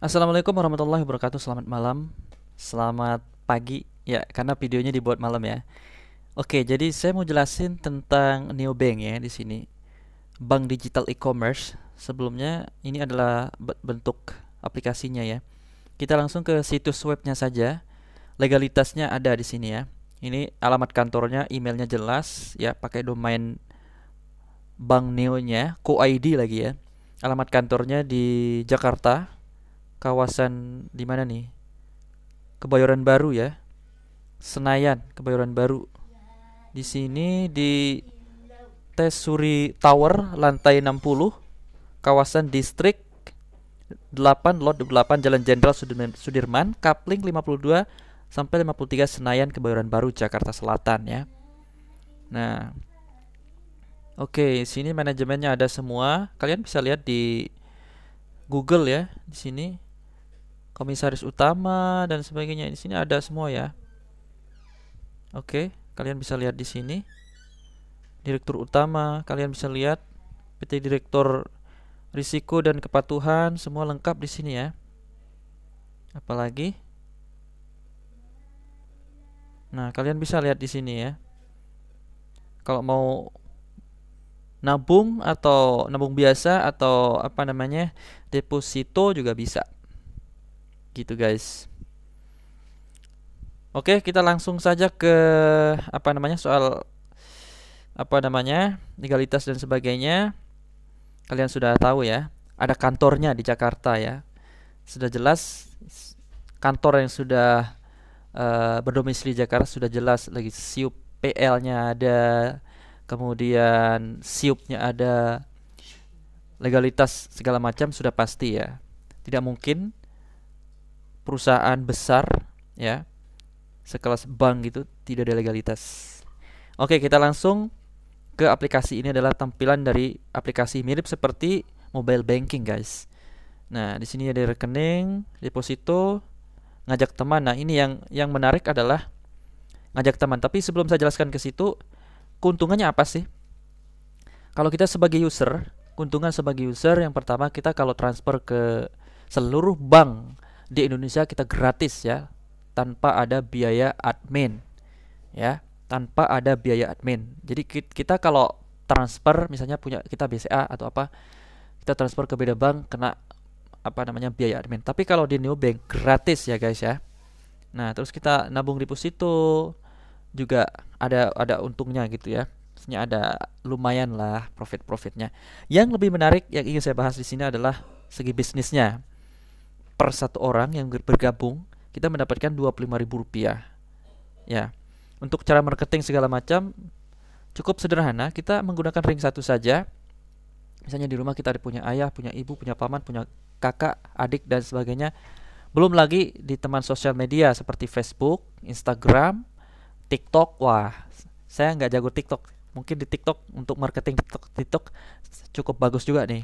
Assalamualaikum warahmatullahi wabarakatuh. Selamat malam. Selamat pagi. Ya, karena videonya dibuat malam ya. Oke, jadi saya mau jelasin tentang neobank ya di sini. Bank digital e-commerce. Sebelumnya ini adalah bentuk aplikasinya ya. Kita langsung ke situs webnya saja. Legalitasnya ada di sini ya. Ini alamat kantornya, emailnya jelas ya, pakai domain bank neonya, nya co-id lagi ya. Alamat kantornya di Jakarta, kawasan di mana nih? Kebayoran Baru ya. Senayan, Kebayoran Baru. Di sini di Tesuri Tower lantai 60 kawasan distrik 8 lot 8 Jalan Jenderal Sudirman, Kapling 52 sampai 53 Senayan Kebayoran Baru Jakarta Selatan ya. Nah, Oke, okay, sini manajemennya ada semua. Kalian bisa lihat di Google ya di sini komisaris utama dan sebagainya. Di sini ada semua ya. Oke, kalian bisa lihat di sini. Direktur utama, kalian bisa lihat PT Direktur risiko dan kepatuhan semua lengkap di sini ya. Apalagi Nah, kalian bisa lihat di sini ya. Kalau mau nabung atau nabung biasa atau apa namanya deposito juga bisa gitu guys Oke, kita langsung saja ke apa namanya soal apa namanya legalitas dan sebagainya. Kalian sudah tahu ya, ada kantornya di Jakarta ya. Sudah jelas kantor yang sudah uh, berdomisili Jakarta sudah jelas lagi siup PL-nya ada, kemudian siupnya ada, legalitas segala macam sudah pasti ya. Tidak mungkin perusahaan besar ya sekelas bank gitu tidak ada legalitas. Oke, kita langsung ke aplikasi ini adalah tampilan dari aplikasi mirip seperti mobile banking, guys. Nah, di sini ada rekening, deposito, ngajak teman. Nah, ini yang yang menarik adalah ngajak teman. Tapi sebelum saya jelaskan ke situ, keuntungannya apa sih? Kalau kita sebagai user, keuntungan sebagai user yang pertama kita kalau transfer ke seluruh bank di Indonesia kita gratis ya tanpa ada biaya admin ya tanpa ada biaya admin jadi kita kalau transfer misalnya punya kita BCA atau apa kita transfer ke beda bank kena apa namanya biaya admin tapi kalau di New Bank gratis ya guys ya nah terus kita nabung di pos juga ada ada untungnya gitu ya maksudnya ada lumayan lah profit profitnya yang lebih menarik yang ingin saya bahas di sini adalah segi bisnisnya per satu orang yang bergabung kita mendapatkan rp rupiah ya untuk cara marketing segala macam cukup sederhana kita menggunakan ring satu saja misalnya di rumah kita punya ayah punya ibu punya paman punya kakak adik dan sebagainya belum lagi di teman sosial media seperti Facebook, Instagram, TikTok. Wah, saya nggak jago TikTok. Mungkin di TikTok untuk marketing TikTok, TikTok cukup bagus juga nih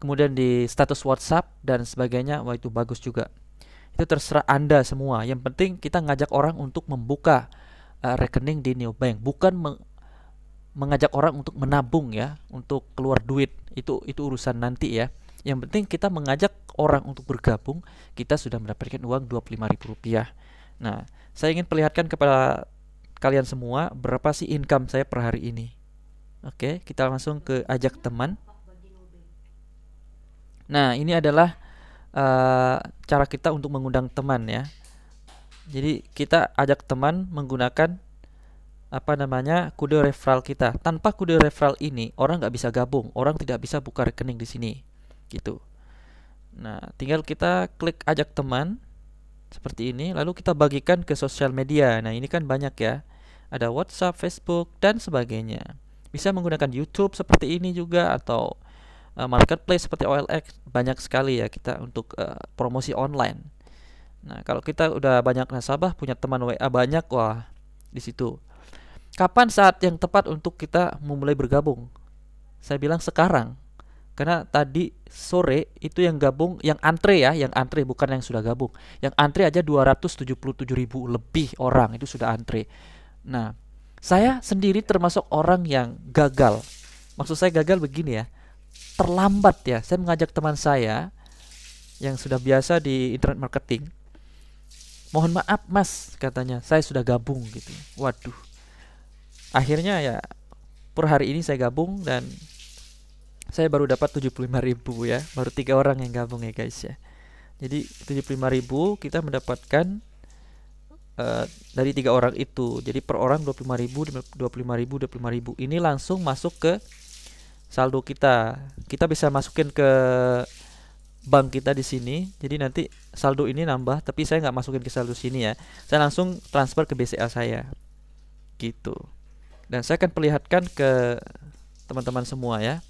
kemudian di status WhatsApp dan sebagainya wah itu bagus juga itu terserah anda semua yang penting kita ngajak orang untuk membuka uh, rekening di new bank bukan meng mengajak orang untuk menabung ya untuk keluar duit itu itu urusan nanti ya yang penting kita mengajak orang untuk bergabung kita sudah mendapatkan uang Rp25.000 nah saya ingin perlihatkan kepada kalian semua berapa sih income saya per hari ini oke kita langsung ke ajak teman Nah, ini adalah uh, cara kita untuk mengundang teman ya. Jadi kita ajak teman menggunakan apa namanya kode referral kita. Tanpa kode referral ini orang nggak bisa gabung, orang tidak bisa buka rekening di sini, gitu. Nah, tinggal kita klik ajak teman seperti ini, lalu kita bagikan ke sosial media. Nah, ini kan banyak ya, ada WhatsApp, Facebook dan sebagainya. Bisa menggunakan YouTube seperti ini juga atau Eh, marketplace seperti OLX banyak sekali ya kita untuk uh, promosi online. Nah, kalau kita udah banyak nasabah, punya teman WA banyak, wah, di situ. Kapan saat yang tepat untuk kita memulai bergabung? Saya bilang sekarang. Karena tadi sore itu yang gabung, yang antre ya, yang antre bukan yang sudah gabung. Yang antre aja 277 ribu lebih orang itu sudah antre. Nah, saya sendiri termasuk orang yang gagal. Maksud saya gagal begini ya terlambat ya. Saya mengajak teman saya yang sudah biasa di internet marketing. Mohon maaf mas katanya, saya sudah gabung gitu. Waduh. Akhirnya ya per hari ini saya gabung dan saya baru dapat 75 ribu ya baru tiga orang yang gabung ya guys ya jadi 75 ribu kita mendapatkan uh, dari tiga orang itu jadi per orang 25 ribu 25 ribu 25 ribu ini langsung masuk ke saldo kita. Kita bisa masukin ke bank kita di sini. Jadi nanti saldo ini nambah, tapi saya nggak masukin ke saldo sini ya. Saya langsung transfer ke BCA saya. Gitu. Dan saya akan perlihatkan ke teman-teman semua ya.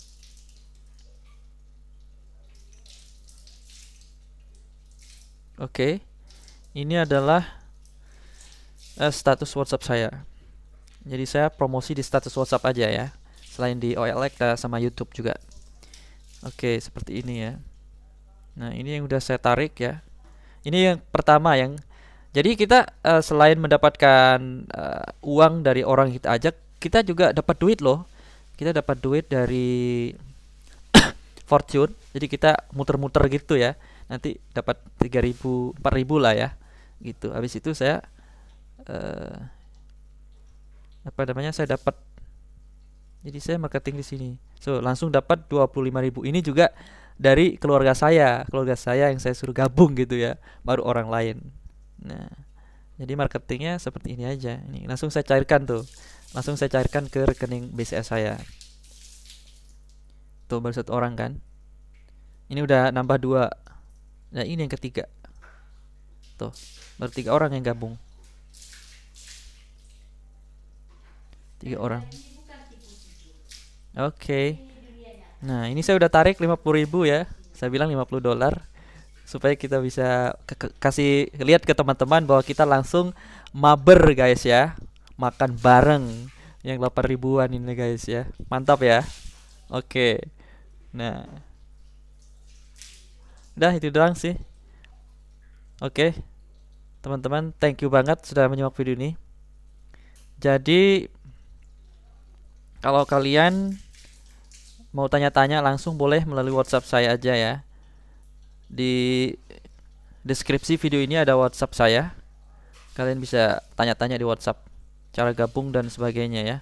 Oke. Okay. Ini adalah uh, status WhatsApp saya. Jadi saya promosi di status WhatsApp aja ya selain di OLX eh, sama YouTube juga oke seperti ini ya nah ini yang udah saya tarik ya ini yang pertama yang jadi kita uh, selain mendapatkan uh, uang dari orang kita ajak kita juga dapat duit loh kita dapat duit dari Fortune jadi kita muter-muter gitu ya nanti dapat 3000 4000 lah ya gitu habis itu saya uh, apa namanya saya dapat jadi saya marketing di sini. So, langsung dapat 25.000. Ini juga dari keluarga saya, keluarga saya yang saya suruh gabung gitu ya, baru orang lain. Nah, jadi marketingnya seperti ini aja. Ini langsung saya cairkan tuh, langsung saya cairkan ke rekening BCS saya. Tuh baru satu orang kan. Ini udah nambah dua. Nah ini yang ketiga. Tuh baru tiga orang yang gabung. Tiga orang. Oke. Okay. Nah, ini saya udah tarik 50.000 ya. Saya bilang 50 dolar supaya kita bisa ke kasih lihat ke teman-teman bahwa kita langsung maber guys ya. Makan bareng yang 8 ribuan ini guys ya. Mantap ya. Oke. Okay. Nah. Udah itu doang sih. Oke. Okay. Teman-teman, thank you banget sudah menyimak video ini. Jadi kalau kalian mau tanya-tanya langsung boleh melalui WhatsApp saya aja ya. Di deskripsi video ini ada WhatsApp saya. Kalian bisa tanya-tanya di WhatsApp cara gabung dan sebagainya ya.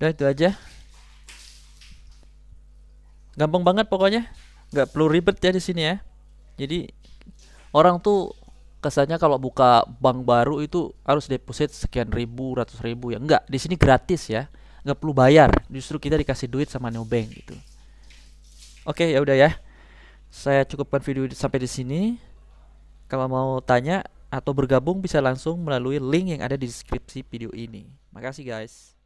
Udah itu aja. Gampang banget pokoknya. Nggak perlu ribet ya di sini ya. Jadi orang tuh kesannya kalau buka bank baru itu harus deposit sekian ribu, ratus ribu ya. Enggak, di sini gratis ya nggak perlu bayar justru kita dikasih duit sama New Bank gitu oke ya udah ya saya cukupkan video sampai di sini kalau mau tanya atau bergabung bisa langsung melalui link yang ada di deskripsi video ini makasih guys